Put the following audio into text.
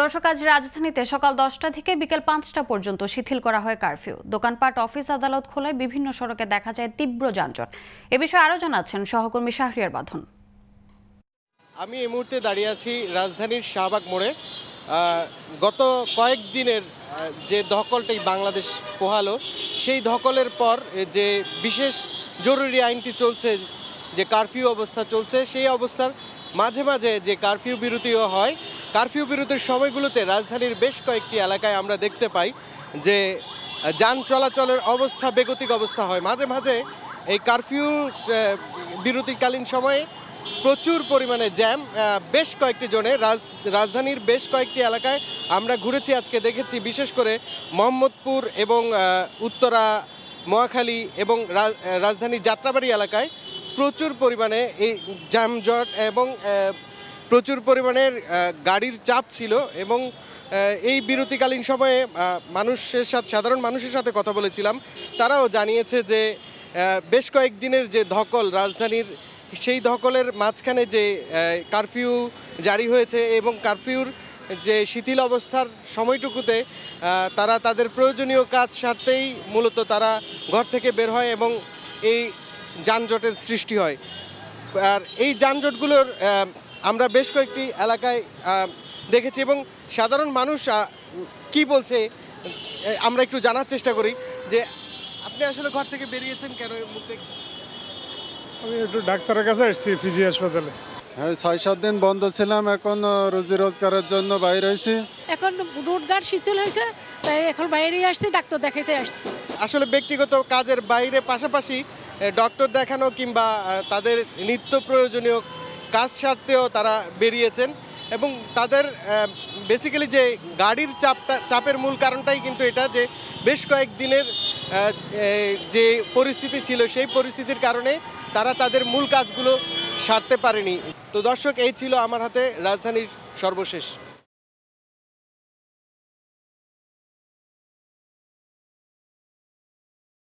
দর্শক আজ রাজধানীতে সকাল দশটা থেকে বিকেল পাঁচটা পর্যন্ত শিথিল করা হয় কারফিউ দোকানপাট অফিস আদালত খোলায় বিভিন্ন সড়কে দেখা যায় তীব্র যানজট এ বিষয়ে আরও জানাচ্ছেন সহকর্মী শাহরিয়ার বাঁধন আমি এই মুহূর্তে দাঁড়িয়ে আছি রাজধানীর শাহবাগ মোড়ে গত কয়েকদিনের যে ধকলটাই বাংলাদেশ পোহালো সেই ধকলের পর যে বিশেষ জরুরি আইনটি চলছে যে কারফিউ অবস্থা চলছে সেই অবস্থার মাঝে মাঝে যে কারফিউ বিরতিও হয় কারফিউ বিরতির সময়গুলোতে রাজধানীর বেশ কয়েকটি এলাকায় আমরা দেখতে পাই যে যান চলাচলের অবস্থা বেগতিক অবস্থা হয় মাঝে মাঝে এই কারফিউ বিরতিকালীন সময়ে প্রচুর পরিমাণে জ্যাম বেশ কয়েকটি রাজ রাজধানীর বেশ কয়েকটি এলাকায় আমরা ঘুরেছি আজকে দেখেছি বিশেষ করে মোহাম্মদপুর এবং উত্তরা মহাখালী এবং রাজধানীর যাত্রাবাড়ি এলাকায় প্রচুর পরিমাণে এই জ্যামজট এবং প্রচুর পরিমাণের গাড়ির চাপ ছিল এবং এই বিরতিকালীন সময়ে মানুষের সাথে সাধারণ মানুষের সাথে কথা বলেছিলাম তারাও জানিয়েছে যে বেশ কয়েকদিনের যে ধকল রাজধানীর সেই ধকলের মাঝখানে যে কারফিউ জারি হয়েছে এবং কারফিউর যে শিথিল অবস্থার সময়টুকুতে তারা তাদের প্রয়োজনীয় কাজ সারতেই মূলত তারা ঘর থেকে বের হয় এবং এই যানজটের সৃষ্টি হয় আর এই যানজটগুলোর আমরা বেশ কয়েকটি এলাকায় দেখেছি এবং সাধারণ মানুষ কি বলছে আমরা একটু জানার চেষ্টা করি যে আপনি আসলে ঘর থেকে বেরিয়েছেন কেন মুখ আমি একটু ডাক্তারের কাছে এসেছি ফিজি হাসপাতালে হ্যাঁ ছয় সাত দিন বন্ধ ছিলাম এখন রুজি রোজগারের জন্য বাইরে হয়েছি এখন রুটঘাট শীতল হয়েছে তাই এখন বাইরে আসছি ডাক্তার দেখাইতে আসছি আসলে ব্যক্তিগত কাজের বাইরে পাশাপাশি ডক্টর দেখানো কিংবা তাদের নিত্য প্রয়োজনীয় কাজ সারতেও তারা বেরিয়েছেন এবং তাদের বেসিক্যালি যে গাড়ির চাপটা চাপের মূল কারণটাই কিন্তু এটা যে বেশ কয়েকদিনের যে পরিস্থিতি ছিল সেই পরিস্থিতির কারণে তারা তাদের মূল কাজগুলো সারতে পারেনি তো দর্শক এই ছিল আমার হাতে রাজধানীর সর্বশেষ